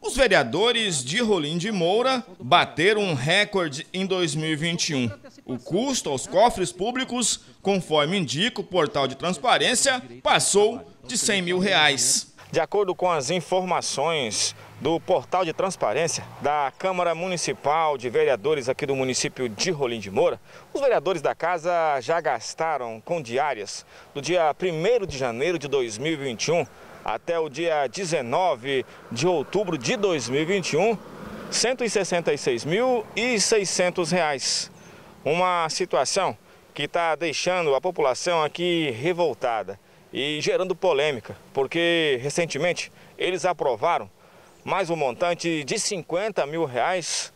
Os vereadores de Rolim de Moura bateram um recorde em 2021. O custo aos cofres públicos, conforme indica o portal de transparência, passou de 100 mil reais. De acordo com as informações do portal de transparência da Câmara Municipal de Vereadores aqui do município de Rolim de Moura, os vereadores da casa já gastaram com diárias do dia 1 de janeiro de 2021 até o dia 19 de outubro de 2021 R$ 166.600. Uma situação que está deixando a população aqui revoltada e gerando polêmica, porque recentemente eles aprovaram mais um montante de 50 mil reais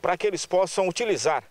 para que eles possam utilizar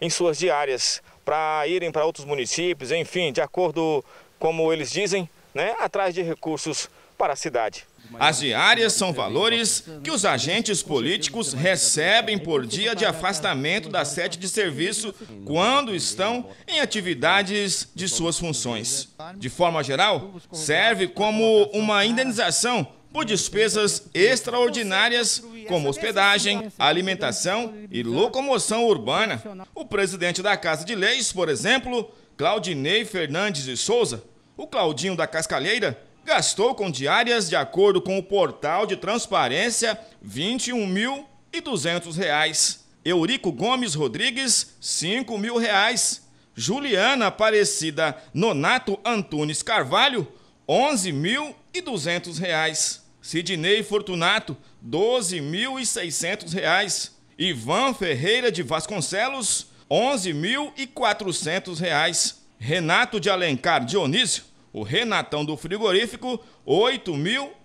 em suas diárias, para irem para outros municípios, enfim, de acordo como eles dizem, né, atrás de recursos para a cidade. As diárias são valores que os agentes políticos recebem por dia de afastamento da sede de serviço quando estão em atividades de suas funções. De forma geral, serve como uma indenização por despesas extraordinárias como hospedagem, alimentação e locomoção urbana. O presidente da Casa de Leis, por exemplo, Claudinei Fernandes de Souza, o Claudinho da Cascalheira, gastou com diárias, de acordo com o portal de transparência, R$ 21.200. Eurico Gomes Rodrigues, R$ 5.000. Juliana Aparecida Nonato Antunes Carvalho, R$ 11.200. Sidney Fortunato, R$ 12.600. Ivan Ferreira de Vasconcelos, R$ 11.400. Renato de Alencar Dionísio, o Renatão do Frigorífico, R$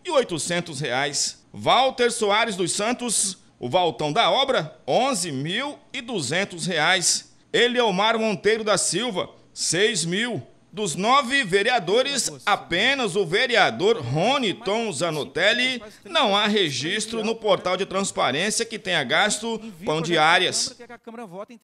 8.800. Walter Soares dos Santos, o Valtão da Obra, R$ 11.200. Eliomar Monteiro da Silva, R$ 6.000. Dos nove vereadores, apenas o vereador Rony Tom Zanotelli não há registro no portal de transparência que tenha gasto com diárias.